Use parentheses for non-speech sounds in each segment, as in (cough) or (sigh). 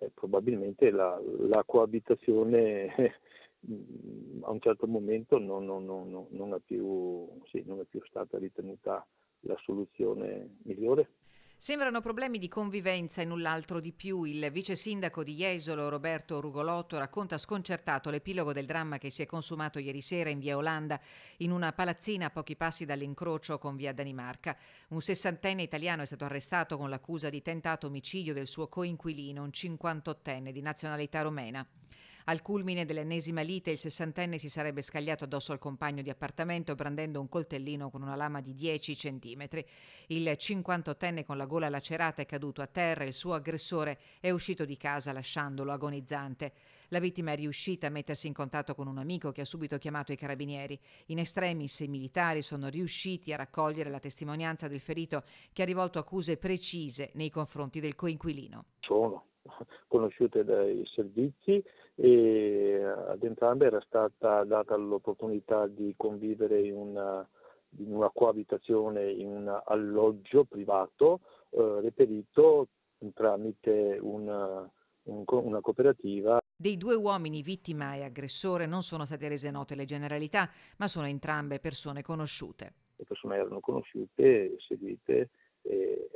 eh, probabilmente la, la coabitazione (laughs) mm, a un certo momento non, non, non, non è, più, sì, è più stata ritenuta la soluzione migliore. Sembrano problemi di convivenza e null'altro di più. Il vice sindaco di Jesolo, Roberto Rugolotto, racconta sconcertato l'epilogo del dramma che si è consumato ieri sera in via Olanda, in una palazzina a pochi passi dall'incrocio con via Danimarca. Un sessantenne italiano è stato arrestato con l'accusa di tentato omicidio del suo coinquilino, un 58enne di nazionalità romena. Al culmine dell'ennesima lite il sessantenne si sarebbe scagliato addosso al compagno di appartamento brandendo un coltellino con una lama di 10 centimetri. Il cinquantottenne, con la gola lacerata è caduto a terra e il suo aggressore è uscito di casa lasciandolo agonizzante. La vittima è riuscita a mettersi in contatto con un amico che ha subito chiamato i carabinieri. In estremis i militari sono riusciti a raccogliere la testimonianza del ferito che ha rivolto accuse precise nei confronti del coinquilino. Sono (laughs) conosciute dai servizi e ad entrambe era stata data l'opportunità di convivere in una, in una coabitazione, in un alloggio privato eh, reperito tramite una, un, una cooperativa. Dei due uomini, vittima e aggressore, non sono state rese note le generalità, ma sono entrambe persone conosciute. Le persone erano conosciute, seguite e,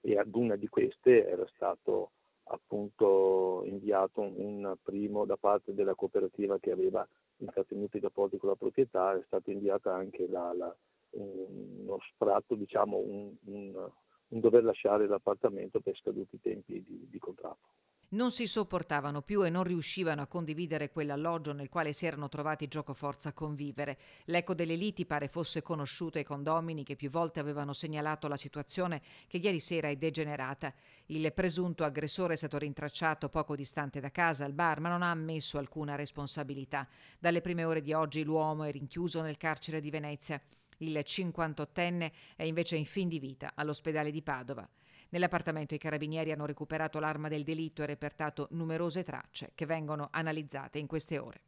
e ad una di queste era stato appunto inviato un primo da parte della cooperativa che aveva intrattenuto i rapporti con la proprietà, è stato inviato anche la, la, uno sfratto, diciamo un, un, un, dover lasciare l'appartamento per scaduti i tempi di, di contratto. Non si sopportavano più e non riuscivano a condividere quell'alloggio nel quale si erano trovati giocoforza a convivere. L'eco delle liti pare fosse conosciuto ai condomini che più volte avevano segnalato la situazione che ieri sera è degenerata. Il presunto aggressore è stato rintracciato poco distante da casa al bar, ma non ha ammesso alcuna responsabilità. Dalle prime ore di oggi l'uomo è rinchiuso nel carcere di Venezia. Il 58enne è invece in fin di vita all'ospedale di Padova. Nell'appartamento i carabinieri hanno recuperato l'arma del delitto e repertato numerose tracce che vengono analizzate in queste ore.